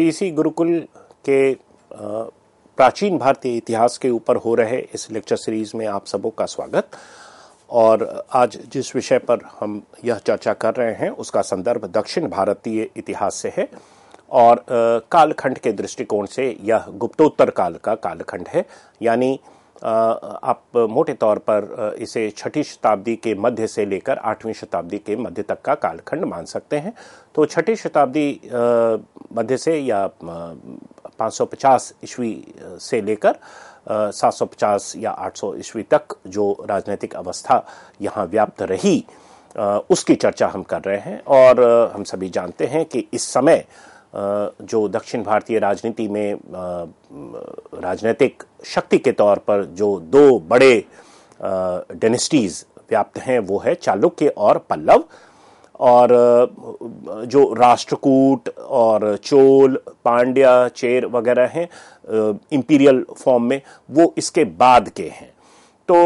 श्री इसी गुरुकुल के प्राचीन भारतीय इतिहास के ऊपर हो रहे इस लेक्चर सीरीज़ में आप सबों का स्वागत और आज जिस विषय पर हम यह चर्चा कर रहे हैं उसका संदर्भ दक्षिण भारतीय इतिहास से है और कालखंड के दृष्टिकोण से यह गुप्तोत्तर काल का कालखंड है यानी आप मोटे तौर पर इसे छठी शताब्दी के मध्य से लेकर आठवीं शताब्दी के मध्य तक का कालखंड मान सकते हैं तो छठी शताब्दी मध्य से या 550 ईस्वी से लेकर 750 या 800 ईस्वी तक जो राजनीतिक अवस्था यहाँ व्याप्त रही उसकी चर्चा हम कर रहे हैं और हम सभी जानते हैं कि इस समय जो दक्षिण भारतीय राजनीति में राजनीतिक शक्ति के तौर पर जो दो बड़े डेनेस्टीज़ व्याप्त हैं वो है चालुक्य और पल्लव और जो राष्ट्रकूट और चोल पांड्या चेर वगैरह हैं इम्पीरियल फॉर्म में वो इसके बाद के हैं तो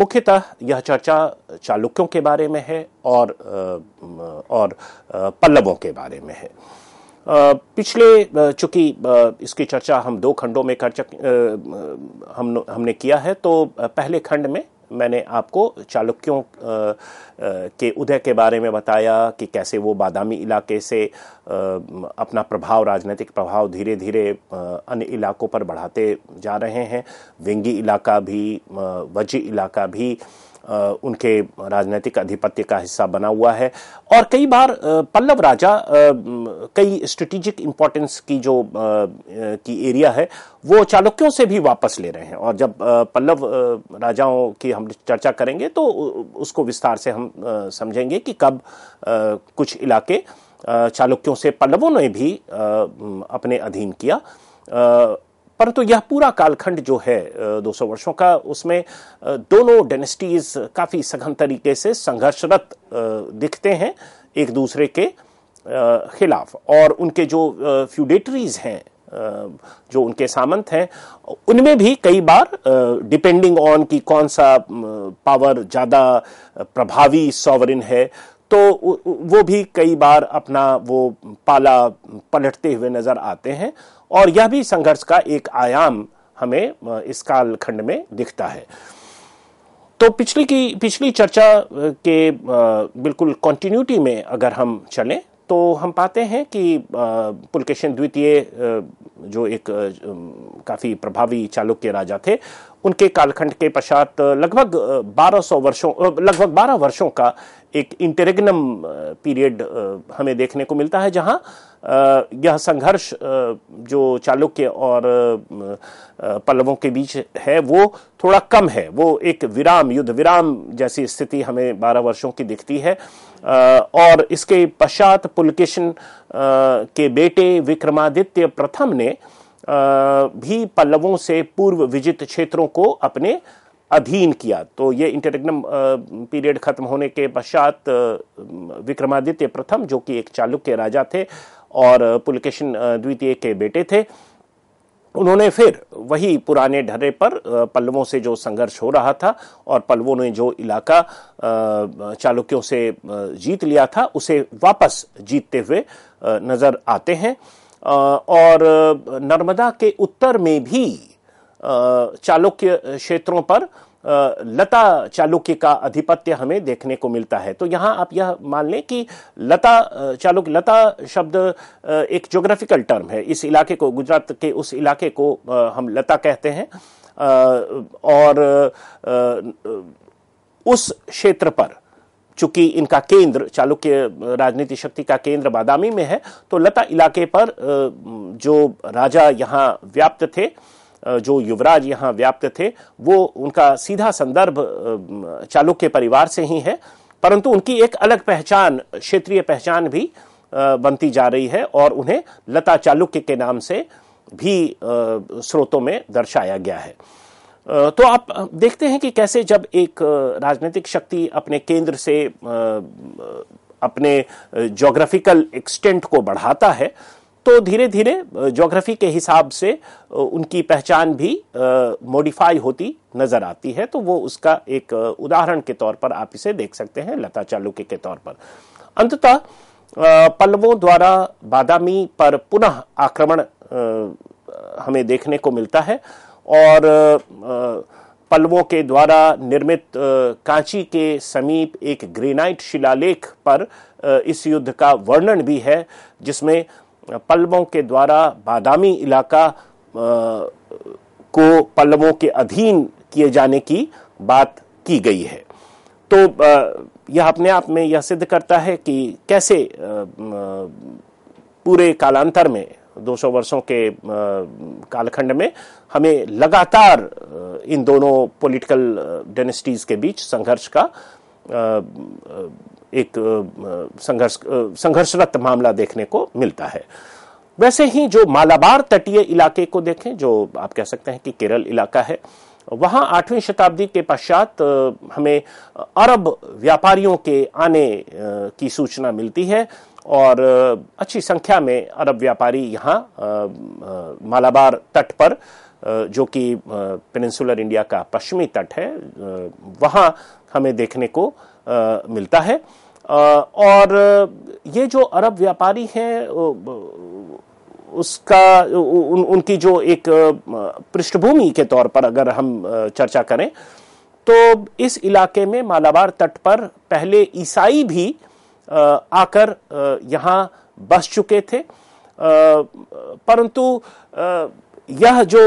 मुख्यतः यह चर्चा चालुक्यों के बारे में है और और पल्लवों के बारे में है पिछले चूंकि इसकी चर्चा हम दो खंडों में कर चक हम हमने किया है तो पहले खंड में मैंने आपको चालुक्यों के उदय के बारे में बताया कि कैसे वो बादामी इलाके से अपना प्रभाव राजनीतिक प्रभाव धीरे धीरे अन्य इलाकों पर बढ़ाते जा रहे हैं वेंगी इलाका भी वजी इलाका भी उनके राजनीतिक आधिपत्य का हिस्सा बना हुआ है और कई बार पल्लव राजा कई स्ट्रेटिजिक इम्पोर्टेंस की जो की एरिया है वो चालुक्यों से भी वापस ले रहे हैं और जब पल्लव राजाओं की हम चर्चा करेंगे तो उसको विस्तार से हम समझेंगे कि कब कुछ इलाके चालुक्यों से पल्लवों ने भी अपने अधीन किया परंतु यह पूरा कालखंड जो है 200 वर्षों का उसमें दोनों डेनेस्टीज काफ़ी सघन तरीके से संघर्षरत दिखते हैं एक दूसरे के खिलाफ और उनके जो फ्यूडेटरीज हैं जो उनके सामंत हैं उनमें भी कई बार डिपेंडिंग ऑन कि कौन सा पावर ज़्यादा प्रभावी सॉवरिन है तो वो भी कई बार अपना वो पाला पलटते हुए नज़र आते हैं और यह भी संघर्ष का एक आयाम हमें इस कालखंड में दिखता है तो पिछली की पिछली चर्चा के बिल्कुल कॉन्टिन्यूटी में अगर हम चलें तो हम पाते हैं कि पुलकेशन द्वितीय जो एक काफ़ी प्रभावी चालुक्य राजा थे उनके कालखंड के पश्चात लगभग 1200 वर्षों लगभग 12 वर्षों का एक इंटरेग्नम पीरियड हमें देखने को मिलता है जहां यह संघर्ष जो चालुक्य और पल्लवों के बीच है वो थोड़ा कम है वो एक विराम युद्ध विराम जैसी स्थिति हमें बारह वर्षों की दिखती है और इसके पश्चात पुलकेशन के बेटे विक्रमादित्य प्रथम ने भी पल्लवों से पूर्व विजित क्षेत्रों को अपने अधीन किया तो ये इंटरग्नम पीरियड खत्म होने के पश्चात विक्रमादित्य प्रथम जो कि एक चालुक्य राजा थे और पुलकेशन द्वितीय के बेटे थे उन्होंने फिर वही पुराने ढर्रे पर पल्लवों से जो संघर्ष हो रहा था और पल्लवों ने जो इलाका चालुक्यों से जीत लिया था उसे वापस जीतते हुए नज़र आते हैं और नर्मदा के उत्तर में भी चालुक्य क्षेत्रों पर लता चालुक्य का आधिपत्य हमें देखने को मिलता है तो यहाँ आप यह मान लें कि लता चालुक्य लता शब्द एक ज्योग्राफिकल टर्म है इस इलाके को गुजरात के उस इलाके को हम लता कहते हैं और उस क्षेत्र पर चूंकि इनका केंद्र चालुक्य राजनीति शक्ति का केंद्र बादामी में है तो लता इलाके पर जो राजा यहाँ व्याप्त थे जो युवराज यहाँ व्याप्त थे वो उनका सीधा संदर्भ चालुक्य परिवार से ही है परंतु उनकी एक अलग पहचान क्षेत्रीय पहचान भी बनती जा रही है और उन्हें लता चालुक्य के नाम से भी स्रोतों में दर्शाया गया है तो आप देखते हैं कि कैसे जब एक राजनीतिक शक्ति अपने केंद्र से अपने जोग्राफिकल एक्सटेंट को बढ़ाता है तो धीरे धीरे ज्योग्राफी के हिसाब से उनकी पहचान भी मॉडिफाई होती नज़र आती है तो वो उसका एक उदाहरण के तौर पर आप इसे देख सकते हैं लता चालुक्य के तौर पर अंततः पल्लवों द्वारा बादामी पर पुनः आक्रमण हमें देखने को मिलता है और पल्लवों के द्वारा निर्मित कांची के समीप एक ग्रेनाइट शिलालेख पर इस युद्ध का वर्णन भी है जिसमें पल्लवों के द्वारा बादामी इलाका को पल्लवों के अधीन किए जाने की बात की गई है तो यह अपने आप में यह सिद्ध करता है कि कैसे पूरे कालांतर में 200 वर्षों के कालखंड में हमें लगातार इन दोनों पॉलिटिकल डेनेस्टीज के बीच संघर्ष का एक संघर्ष संघर्षरत मामला देखने को मिलता है वैसे ही जो मालाबार तटीय इलाके को देखें जो आप कह सकते हैं कि केरल इलाका है वहाँ आठवीं शताब्दी के पश्चात हमें अरब व्यापारियों के आने की सूचना मिलती है और अच्छी संख्या में अरब व्यापारी यहाँ मालाबार तट पर जो कि पेनिनसुलर इंडिया का पश्चिमी तट है वहाँ हमें देखने को मिलता है और ये जो अरब व्यापारी हैं उसका उन, उनकी जो एक पृष्ठभूमि के तौर पर अगर हम चर्चा करें तो इस इलाके में मालाबार तट पर पहले ईसाई भी आकर यहाँ बस चुके थे परंतु यह जो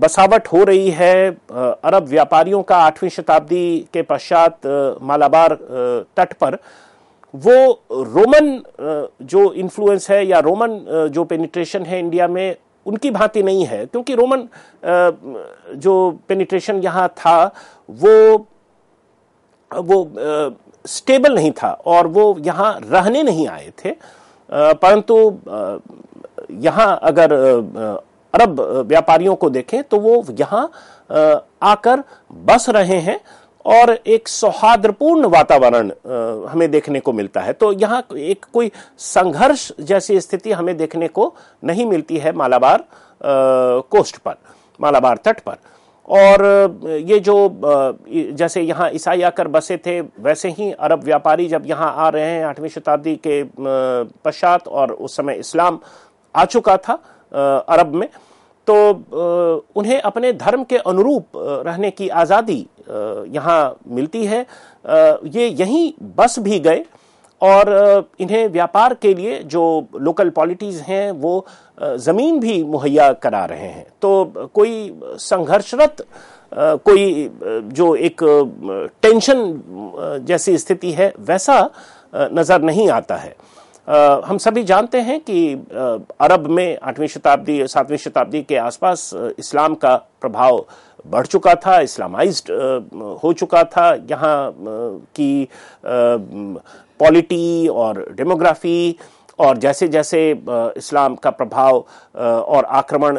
बसावट हो रही है अरब व्यापारियों का आठवीं शताब्दी के पश्चात मालाबार तट पर वो रोमन जो इन्फ्लुएंस है या रोमन जो पेनिट्रेशन है इंडिया में उनकी भांति नहीं है क्योंकि रोमन जो पेनिट्रेशन यहाँ था वो वो स्टेबल नहीं था और वो यहाँ रहने नहीं आए थे परंतु यहाँ अगर अरब व्यापारियों को देखें तो वो यहाँ आकर बस रहे हैं और एक सौहार्दपूर्ण वातावरण हमें देखने को मिलता है तो यहाँ एक कोई संघर्ष जैसी स्थिति हमें देखने को नहीं मिलती है मालाबार कोस्ट पर मालाबार तट पर और ये जो जैसे यहाँ ईसाई आकर बसे थे वैसे ही अरब व्यापारी जब यहाँ आ रहे हैं आठवीं शताब्दी के पश्चात और उस समय इस्लाम आ चुका था अरब में तो उन्हें अपने धर्म के अनुरूप रहने की आज़ादी यहाँ मिलती है ये यहीं बस भी गए और इन्हें व्यापार के लिए जो लोकल पॉलिटीज़ हैं वो ज़मीन भी मुहैया करा रहे हैं तो कोई संघर्षरत कोई जो एक टेंशन जैसी स्थिति है वैसा नज़र नहीं आता है आ, हम सभी जानते हैं कि आ, अरब में आठवीं शताब्दी सातवीं शताब्दी के आसपास इस्लाम का प्रभाव बढ़ चुका था इस्लामाइज्ड हो चुका था यहाँ की पॉलिटी और डेमोग्राफी और जैसे जैसे इस्लाम का प्रभाव और आक्रमण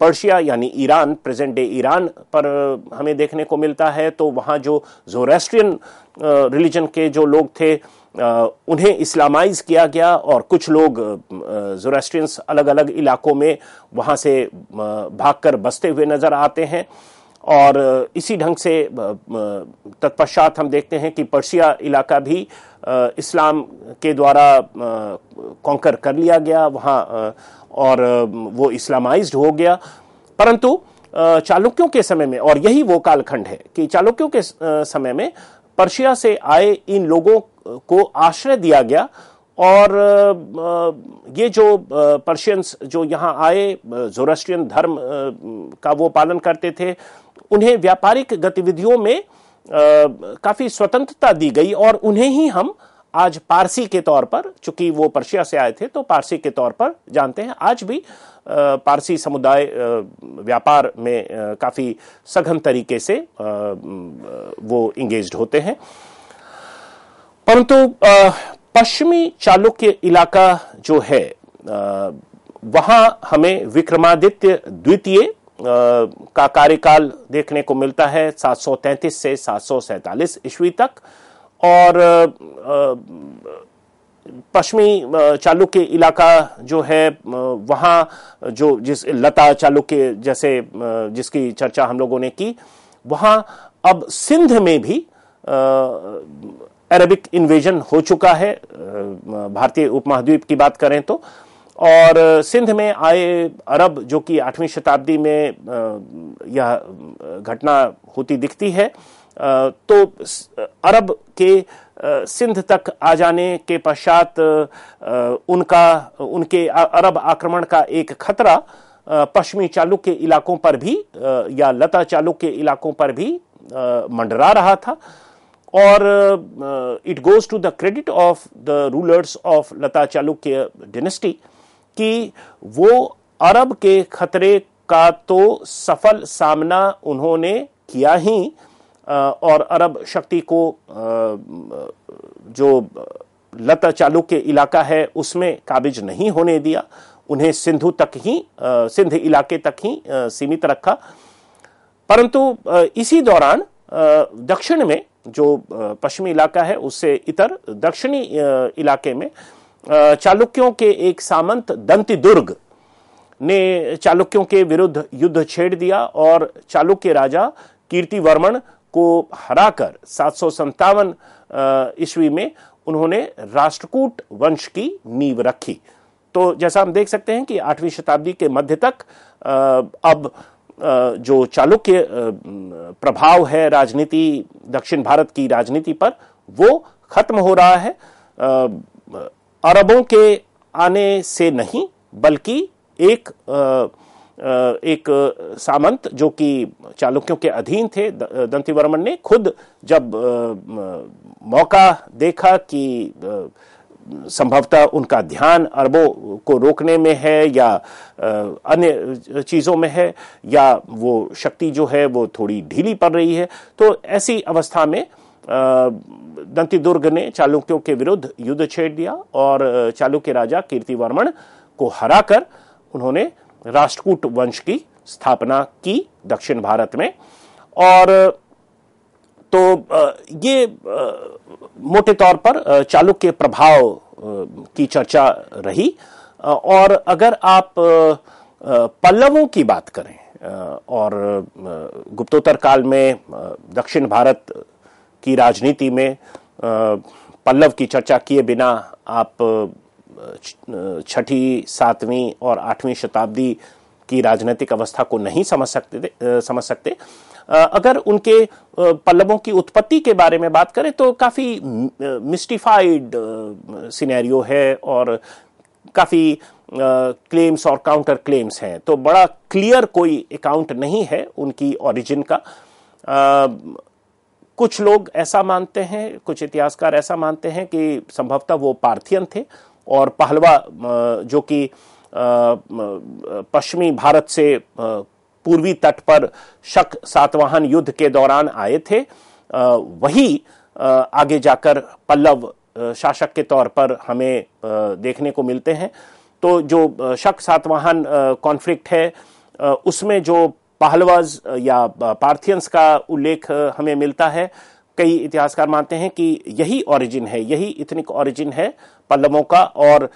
पर्शिया यानी ईरान प्रेजेंट डे ईरान पर हमें देखने को मिलता है तो वहाँ जो जोरेस्ट्रियन रिलीजन के जो लोग थे उन्हें इस्लामाइज किया गया और कुछ लोग जोरास्ट्रियंस अलग अलग इलाकों में वहाँ से भागकर बसते हुए नज़र आते हैं और इसी ढंग से तत्पश्चात हम देखते हैं कि पर्शिया इलाका भी इस्लाम के द्वारा कॉन्कर कर लिया गया वहाँ और वो इस्लामाइज्ड हो गया परंतु चालुक्यों के समय में और यही वो कालखंड है कि चालुक्यों के समय में पर्शिया से आए इन लोगों को आश्रय दिया गया और ये जो पर्शियंस जो यहाँ आए जोरास्ट्रियन धर्म का वो पालन करते थे उन्हें व्यापारिक गतिविधियों में काफ़ी स्वतंत्रता दी गई और उन्हें ही हम आज पारसी के तौर पर चूंकि वो पर्शिया से आए थे तो पारसी के तौर पर जानते हैं आज भी पारसी समुदाय व्यापार में काफ़ी सघन तरीके से वो इंगेज होते हैं परंतु पश्चिमी चालुक्य इलाका जो है वहां हमें विक्रमादित्य द्वितीय का कार्यकाल देखने को मिलता है 733 से 747 ईस्वी तक और पश्चिमी चालुक्य इलाका जो है वहाँ जो जिस लता चालुक्य जैसे जिसकी चर्चा हम लोगों ने की वहाँ अब सिंध में भी अरबिक इन्वेजन हो चुका है भारतीय उपमहाद्वीप की बात करें तो और सिंध में आए अरब जो कि आठवीं शताब्दी में यह घटना होती दिखती है तो अरब के सिंध तक आ जाने के पश्चात उनका उनके अरब आक्रमण का एक खतरा पश्चिमी चालुक के इलाकों पर भी या लता चालुक के इलाकों पर भी मंडरा रहा था और it goes to the credit of the rulers of Lata Chalukya dynasty कि वो अरब के खतरे का तो सफल सामना उन्होंने किया ही uh, और अरब शक्ति को uh, जो लता चालुक्य इलाका है उसमें काबिज नहीं होने दिया उन्हें सिंधु तक ही uh, सिंध इलाके तक ही सीमित रखा परंतु इसी दौरान दक्षिण में जो पश्चिमी इलाका है उससे इतर दक्षिणी इलाके में चालुक्यों के एक सामंत दंती दुर्ग ने चालुक्यों के विरुद्ध युद्ध छेड़ दिया और चालुक्य राजा कीर्ति वर्मन को हराकर सात सौ संतावन ईस्वी में उन्होंने राष्ट्रकूट वंश की नींव रखी तो जैसा हम देख सकते हैं कि आठवीं शताब्दी के मध्य तक अब जो चालुक्य प्रभाव है राजनीति दक्षिण भारत की राजनीति पर वो खत्म हो रहा है अरबों के आने से नहीं बल्कि एक एक सामंत जो कि चालुक्यों के अधीन थे दंतीवर्मन ने खुद जब मौका देखा कि संभवतः उनका ध्यान अरबों को रोकने में है या अन्य चीज़ों में है या वो शक्ति जो है वो थोड़ी ढीली पड़ रही है तो ऐसी अवस्था में दंती दुर्ग ने चालुक्यों के विरुद्ध युद्ध छेड़ दिया और चालुक्य राजा वर्मन को हराकर उन्होंने राष्ट्रकूट वंश की स्थापना की दक्षिण भारत में और तो ये मोटे तौर पर चालुक्य प्रभाव की चर्चा रही और अगर आप पल्लवों की बात करें और गुप्तोत्तर काल में दक्षिण भारत की राजनीति में पल्लव की चर्चा किए बिना आप छठी सातवीं और आठवीं शताब्दी की राजनीतिक अवस्था को नहीं समझ सकते समझ सकते अगर उनके पल्लवों की उत्पत्ति के बारे में बात करें तो काफ़ी मिस्टिफाइड सिनेरियो है और काफ़ी क्लेम्स और काउंटर क्लेम्स हैं तो बड़ा क्लियर कोई अकाउंट नहीं है उनकी ओरिजिन का आ, कुछ लोग ऐसा मानते हैं कुछ इतिहासकार ऐसा मानते हैं कि संभवतः वो पार्थियन थे और पहलवा जो कि पश्चिमी भारत से पूर्वी तट पर शक सातवाहन युद्ध के दौरान आए थे वही आगे जाकर पल्लव शासक के तौर पर हमें देखने को मिलते हैं तो जो शक सातवाहन कॉन्फ्लिक्ट है उसमें जो पहलवाज या पार्थियंस का उल्लेख हमें मिलता है कई इतिहासकार मानते हैं कि यही ओरिजिन है यही इथनिक ओरिजिन है पल्लवों का और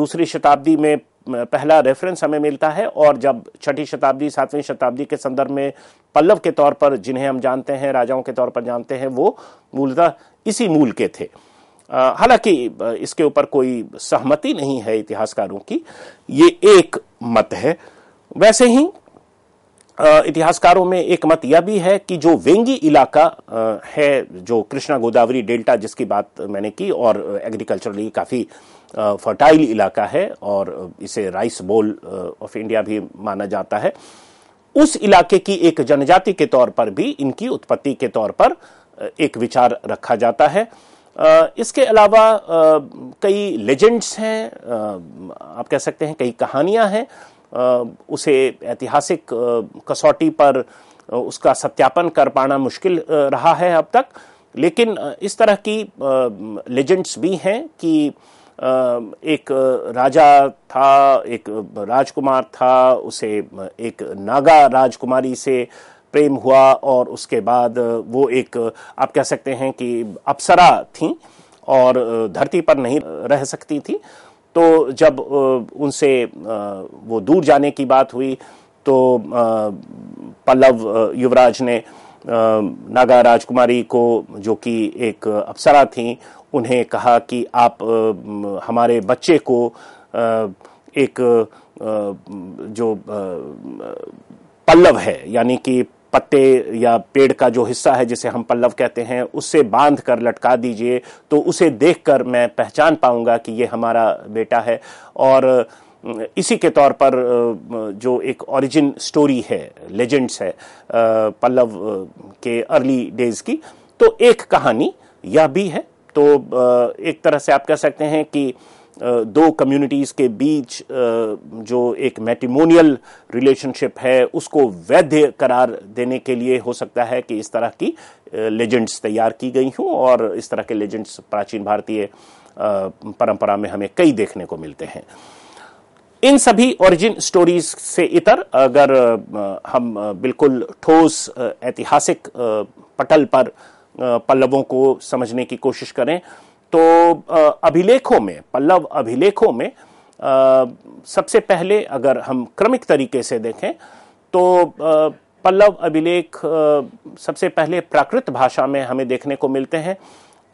दूसरी शताब्दी में पहला रेफरेंस हमें मिलता है और जब छठी शताब्दी सातवीं शताब्दी के संदर्भ में पल्लव के तौर पर जिन्हें हम जानते हैं राजाओं के तौर पर जानते हैं वो मूलतः इसी मूल के थे हालांकि इसके ऊपर कोई सहमति नहीं है इतिहासकारों की ये एक मत है वैसे ही इतिहासकारों में एक मत यह भी है कि जो वेंगी इलाका है जो कृष्णा गोदावरी डेल्टा जिसकी बात मैंने की और एग्रीकल्चरली काफ़ी फर्टाइल इलाका है और इसे राइस बोल ऑफ इंडिया भी माना जाता है उस इलाके की एक जनजाति के तौर पर भी इनकी उत्पत्ति के तौर पर एक विचार रखा जाता है इसके अलावा कई लेजेंड्स हैं आप कह सकते हैं कई कहानियां हैं उसे ऐतिहासिक कसौटी पर उसका सत्यापन कर पाना मुश्किल रहा है अब तक लेकिन इस तरह की लेजेंड्स भी हैं कि एक राजा था एक राजकुमार था उसे एक नागा राजकुमारी से प्रेम हुआ और उसके बाद वो एक आप कह सकते हैं कि अप्सरा थी और धरती पर नहीं रह सकती थी तो जब उनसे वो दूर जाने की बात हुई तो पल्लव युवराज ने नागा राजकुमारी को जो कि एक अप्सरा थी उन्हें कहा कि आप हमारे बच्चे को एक जो पल्लव है यानी कि पत्ते या पेड़ का जो हिस्सा है जिसे हम पल्लव कहते हैं उससे बांध कर लटका दीजिए तो उसे देखकर मैं पहचान पाऊंगा कि ये हमारा बेटा है और इसी के तौर पर जो एक ओरिजिन स्टोरी है लेजेंड्स है पल्लव के अर्ली डेज की तो एक कहानी यह भी है तो एक तरह से आप कह सकते हैं कि दो कम्युनिटीज़ के बीच जो एक मैटिमोनियल रिलेशनशिप है उसको वैध करार देने के लिए हो सकता है कि इस तरह की लेजेंड्स तैयार की गई हों और इस तरह के लेजेंड्स प्राचीन भारतीय परंपरा में हमें कई देखने को मिलते हैं इन सभी ओरिजिन स्टोरीज से इतर अगर हम बिल्कुल ठोस ऐतिहासिक पटल पर पल्लवों को समझने की कोशिश करें तो अभिलेखों में पल्लव अभिलेखों में सबसे पहले अगर हम क्रमिक तरीके से देखें तो पल्लव अभिलेख सबसे पहले प्राकृत भाषा में हमें देखने को मिलते हैं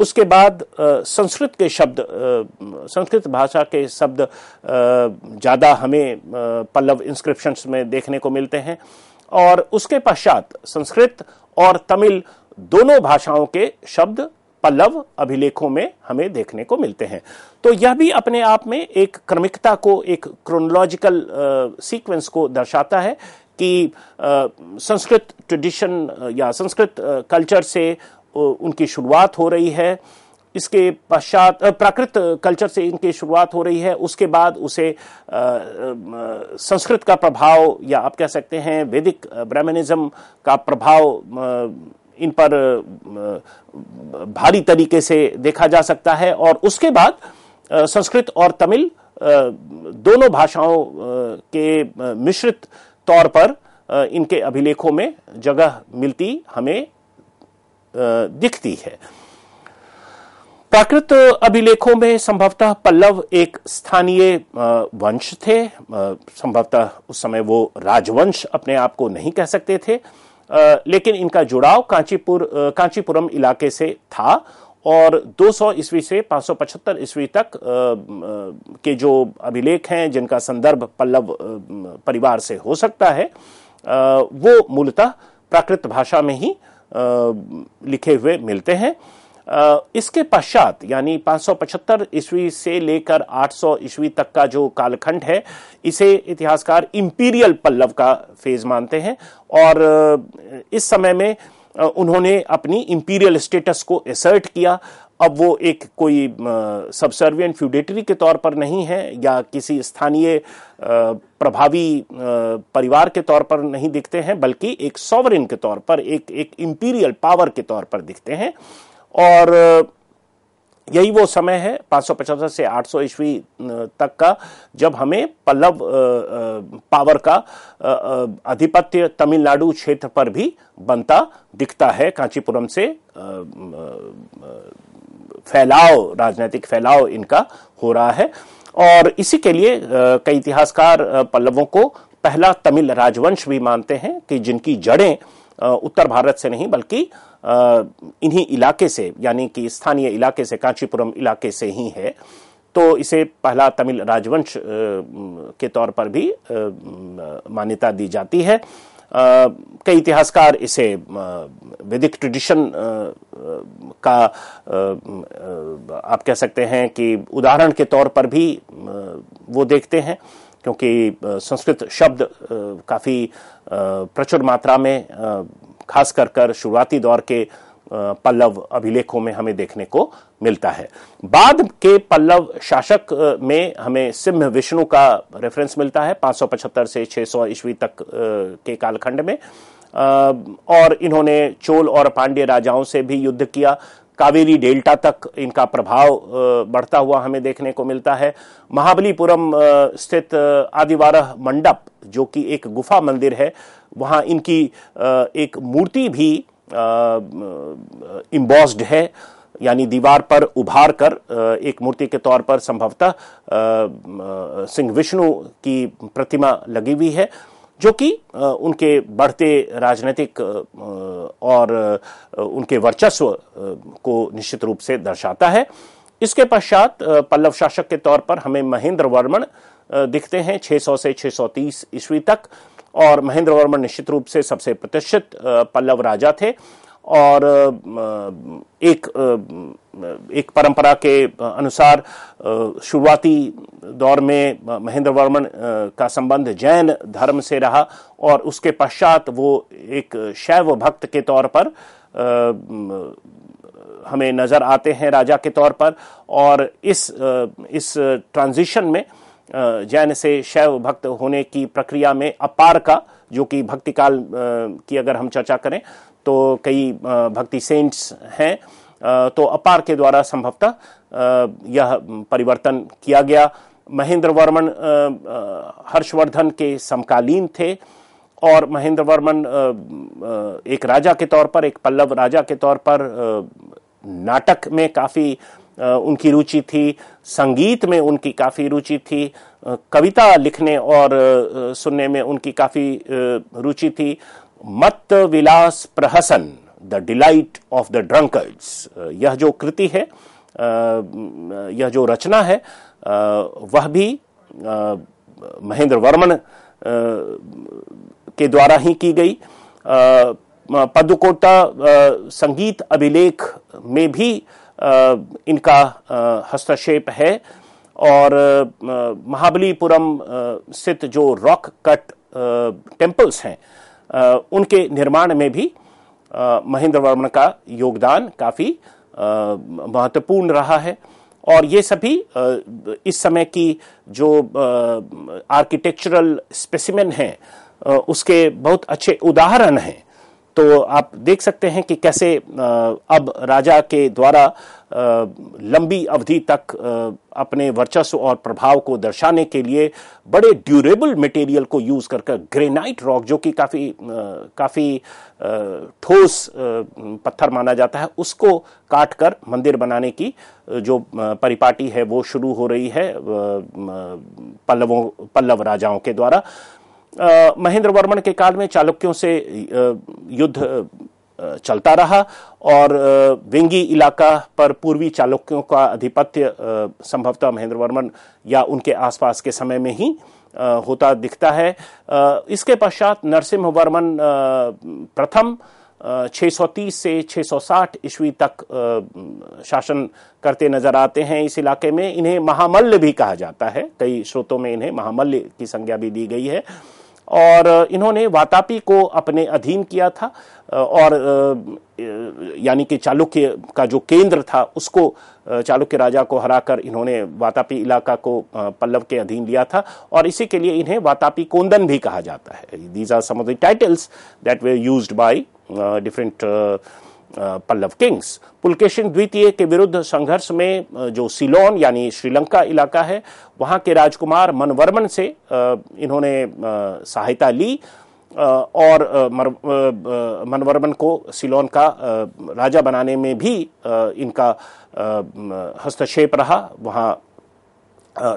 उसके बाद संस्कृत के शब्द संस्कृत भाषा के शब्द ज़्यादा हमें पल्लव इंस्क्रिप्शंस में देखने को मिलते हैं और उसके पश्चात संस्कृत और तमिल दोनों भाषाओं के शब्द पल्लव अभिलेखों में हमें देखने को मिलते हैं तो यह भी अपने आप में एक क्रमिकता को एक क्रोनोलॉजिकल सीक्वेंस को दर्शाता है कि संस्कृत ट्रेडिशन या संस्कृत कल्चर से उनकी शुरुआत हो रही है इसके पश्चात प्राकृत कल्चर से इनकी शुरुआत हो रही है उसके बाद उसे संस्कृत का प्रभाव या आप कह सकते हैं वैदिक ब्राह्मणिज्म का प्रभाव इन पर भारी तरीके से देखा जा सकता है और उसके बाद संस्कृत और तमिल दोनों भाषाओं के मिश्रित तौर पर इनके अभिलेखों में जगह मिलती हमें दिखती है प्राकृत अभिलेखों में संभवतः पल्लव एक स्थानीय वंश थे संभवतः उस समय वो राजवंश अपने आप को नहीं कह सकते थे लेकिन इनका जुड़ाव कांचीपुर कांचीपुरम इलाके से था और 200 ईस्वी से 575 ईस्वी तक के जो अभिलेख हैं जिनका संदर्भ पल्लव परिवार से हो सकता है वो मूलतः प्राकृत भाषा में ही लिखे हुए मिलते हैं इसके पश्चात यानी 575 ईस्वी से लेकर 800 ईस्वी तक का जो कालखंड है इसे इतिहासकार इम्पीरियल पल्लव का फेज मानते हैं और इस समय में उन्होंने अपनी इंपीरियल स्टेटस को एसर्ट किया अब वो एक कोई सबसर्वियन फ्यूडेटरी के तौर पर नहीं है या किसी स्थानीय प्रभावी परिवार के तौर पर नहीं दिखते हैं बल्कि एक सॉवरिन के तौर पर एक एक इंपीरियल पावर के तौर पर दिखते हैं और यही वो समय है पाँच से 800 ईस्वी तक का जब हमें पल्लव पावर का आधिपत्य तमिलनाडु क्षेत्र पर भी बनता दिखता है कांचीपुरम से फैलाव राजनीतिक फैलाव इनका हो रहा है और इसी के लिए कई इतिहासकार पल्लवों को पहला तमिल राजवंश भी मानते हैं कि जिनकी जड़ें उत्तर भारत से नहीं बल्कि इन्हीं इलाके से यानी कि स्थानीय इलाके से कांचीपुरम इलाके से ही है तो इसे पहला तमिल राजवंश के तौर पर भी मान्यता दी जाती है कई इतिहासकार इसे वैदिक ट्रेडिशन का आप कह सकते हैं कि उदाहरण के तौर पर भी वो देखते हैं क्योंकि संस्कृत शब्द काफ़ी प्रचुर मात्रा में खास कर कर शुरुआती दौर के पल्लव अभिलेखों में हमें देखने को मिलता है बाद के पल्लव शासक में हमें सिंह विष्णु का रेफरेंस मिलता है 575 से 600 ईस्वी तक के कालखंड में और इन्होंने चोल और पांड्य राजाओं से भी युद्ध किया कावेरी डेल्टा तक इनका प्रभाव बढ़ता हुआ हमें देखने को मिलता है महाबलीपुरम स्थित आदिवारह मंडप जो कि एक गुफा मंदिर है वहाँ इनकी एक मूर्ति भी इम्बॉस्ड है यानी दीवार पर उभार कर एक मूर्ति के तौर पर संभवतः सिंह विष्णु की प्रतिमा लगी हुई है जो कि उनके बढ़ते राजनीतिक और उनके वर्चस्व को निश्चित रूप से दर्शाता है इसके पश्चात पल्लव शासक के तौर पर हमें महेंद्र वर्मन दिखते हैं 600 से 630 ईस्वी तक और महेंद्र वर्मन निश्चित रूप से सबसे प्रतिष्ठित पल्लव राजा थे और एक एक परंपरा के अनुसार शुरुआती दौर में महेंद्र वर्मन का संबंध जैन धर्म से रहा और उसके पश्चात वो एक शैव भक्त के तौर पर हमें नज़र आते हैं राजा के तौर पर और इस इस ट्रांजिशन में जैन से शैव भक्त होने की प्रक्रिया में अपार का जो कि भक्ति काल की अगर हम चर्चा करें तो कई भक्ति सेंट्स हैं तो अपार के द्वारा संभवतः यह परिवर्तन किया गया महेंद्र वर्मन हर्षवर्धन के समकालीन थे और महेंद्र वर्मन एक राजा के तौर पर एक पल्लव राजा के तौर पर नाटक में काफ़ी उनकी रुचि थी संगीत में उनकी काफ़ी रुचि थी कविता लिखने और सुनने में उनकी काफ़ी रुचि थी Mattavilasa Prahasana the delight of the drunkards यह जो कृति है यह जो रचना है वह भी महेंद्र वर्मन के द्वारा ही की गई पदुकोटा संगीत अभिलेख में भी इनका हस्तक्षेप है और महाबलीपुरम स्थित जो रॉक कट टेम्पल्स हैं उनके निर्माण में भी महेंद्र वर्मन का योगदान काफ़ी महत्वपूर्ण रहा है और ये सभी इस समय की जो आर्किटेक्चरल स्पेसिमेन हैं उसके बहुत अच्छे उदाहरण हैं तो आप देख सकते हैं कि कैसे अब राजा के द्वारा लंबी अवधि तक अपने वर्चस्व और प्रभाव को दर्शाने के लिए बड़े ड्यूरेबल मटेरियल को यूज़ कर कर ग्रेनाइट रॉक जो कि काफ़ी काफ़ी ठोस पत्थर माना जाता है उसको काट कर मंदिर बनाने की जो परिपाटी है वो शुरू हो रही है पल्लवों पल्लव राजाओं के द्वारा महेंद्र वर्मन के काल में चालुक्यों से युद्ध चलता रहा और वेंगी इलाका पर पूर्वी चालुक्यों का आधिपत्य संभवतः महेंद्र वर्मन या उनके आसपास के समय में ही होता दिखता है इसके पश्चात नरसिम्ह वर्मन प्रथम 630 से 660 ईस्वी तक शासन करते नजर आते हैं इस इलाके में इन्हें महामल्ल भी कहा जाता है कई स्रोतों में इन्हें महामल्ल की संज्ञा भी दी गई है और इन्होंने वातापी को अपने अधीन किया था और यानी कि चालुक्य का जो केंद्र था उसको चालुक्य राजा को हराकर इन्होंने वातापी इलाका को पल्लव के अधीन लिया था और इसी के लिए इन्हें वातापी कोंदन भी कहा जाता है these are some of the titles that they used by different Pallava kings Pulakeshin द्वितीय के विरुद्ध संघर्ष में जो सिलोन यानी श्रीलंका इलाका है वहाँ के राजकुमार मनवर्मन से इन्होंने सहायता ली और मनवर्मन को सिलोन का राजा बनाने में भी इनका हस्तक्षेप रहा वहाँ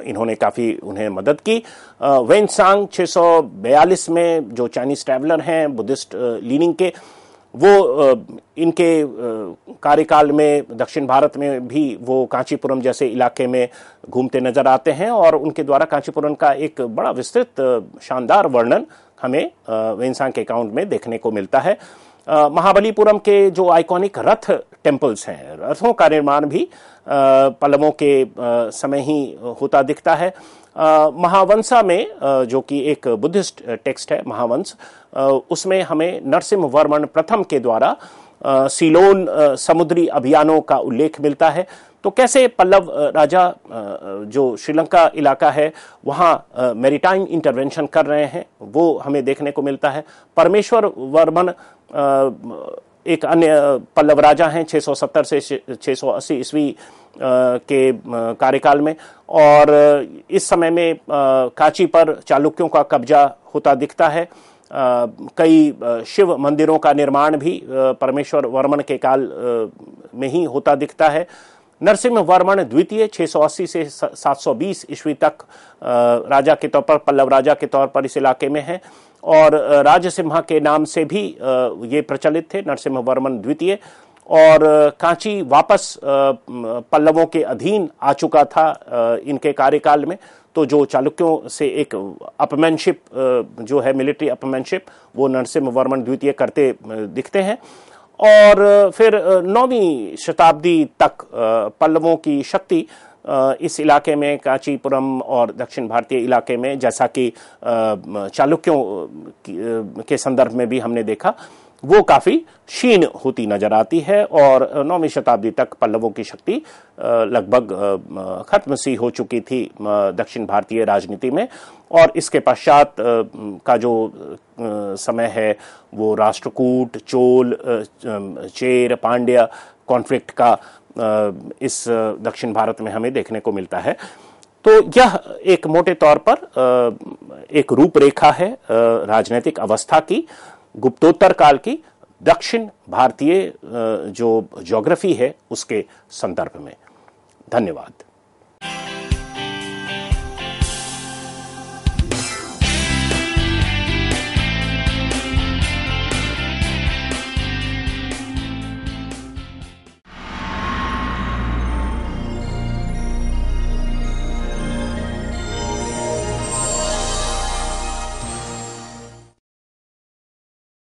इन्होंने काफ़ी उन्हें मदद की वेंसांग 642 में जो चाइनीज ट्रैवलर हैं बुद्धिस्ट लीनिंग के वो इनके कार्यकाल में दक्षिण भारत में भी वो कांचीपुरम जैसे इलाके में घूमते नजर आते हैं और उनके द्वारा कांचीपुरम का एक बड़ा विस्तृत शानदार वर्णन हमें वेंसांग के अकाउंट में देखने को मिलता है महाबलीपुरम के जो आइकॉनिक रथ टेम्पल्स हैं रथों का निर्माण भी पल्लवों के समय ही होता दिखता है महावंशा में जो कि एक बुद्धिस्ट टेक्स्ट है महावंश उसमें हमें नरसिंह वर्मन प्रथम के द्वारा सिलोन समुद्री अभियानों का उल्लेख मिलता है तो कैसे पल्लव राजा जो श्रीलंका इलाका है वहाँ मेरीटाइम इंटरवेंशन कर रहे हैं वो हमें देखने को मिलता है परमेश्वर वर्मन एक अन्य पल्लव राजा हैं 670 से 680 ईस्वी के कार्यकाल में और इस समय में कांची पर चालुक्यों का कब्जा होता दिखता है कई शिव मंदिरों का निर्माण भी परमेश्वर वर्मन के काल में ही होता दिखता है नरसिंह वर्मन द्वितीय 680 से 720 ईस्वी तक राजा के तौर पर पल्लव राजा के तौर पर इस इलाके में है और राज सिम्हा के नाम से भी ये प्रचलित थे नरसिम्ह वर्मन द्वितीय और कांची वापस पल्लवों के अधीन आ चुका था इनके कार्यकाल में तो जो चालुक्यों से एक अपमैनशिप जो है मिलिट्री अपमैनशिप वो नरसिम्ह वर्मन द्वितीय करते दिखते हैं और फिर नौवीं शताब्दी तक पल्लवों की शक्ति इस इलाके में कांचीपुरम और दक्षिण भारतीय इलाके में जैसा कि चालुक्यों के संदर्भ में भी हमने देखा वो काफ़ी क्षीण होती नजर आती है और नौवीं शताब्दी तक पल्लवों की शक्ति लगभग खत्म सी हो चुकी थी दक्षिण भारतीय राजनीति में और इसके पश्चात का जो समय है वो राष्ट्रकूट चोल चेर पांड्या कॉन्फ्लिक्ट का इस दक्षिण भारत में हमें देखने को मिलता है तो यह एक मोटे तौर पर एक रूपरेखा है राजनीतिक अवस्था की गुप्तोत्तर काल की दक्षिण भारतीय जो ज्योग्राफी है उसके संदर्भ में धन्यवाद